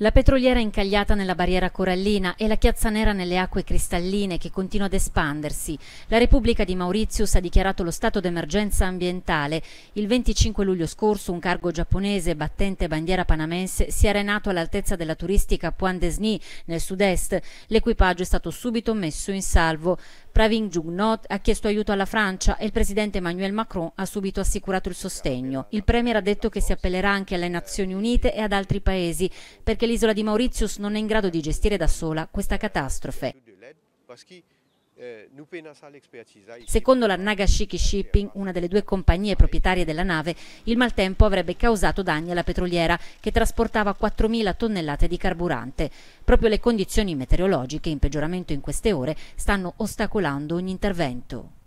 La petroliera incagliata nella barriera corallina e la chiazza nera nelle acque cristalline che continua ad espandersi. La Repubblica di Mauritius ha dichiarato lo stato d'emergenza ambientale. Il 25 luglio scorso un cargo giapponese battente bandiera panamense si è arenato all'altezza della turistica Pointe-Desny nel sud-est. L'equipaggio è stato subito messo in salvo. Pravin Jugnot ha chiesto aiuto alla Francia e il presidente Emmanuel Macron ha subito assicurato il sostegno. Il premier ha detto che si appellerà anche alle Nazioni Unite e ad altri paesi perché l'isola di Mauritius non è in grado di gestire da sola questa catastrofe. Secondo la Nagashiki Shipping, una delle due compagnie proprietarie della nave, il maltempo avrebbe causato danni alla petroliera che trasportava 4.000 tonnellate di carburante. Proprio le condizioni meteorologiche in peggioramento in queste ore stanno ostacolando ogni intervento.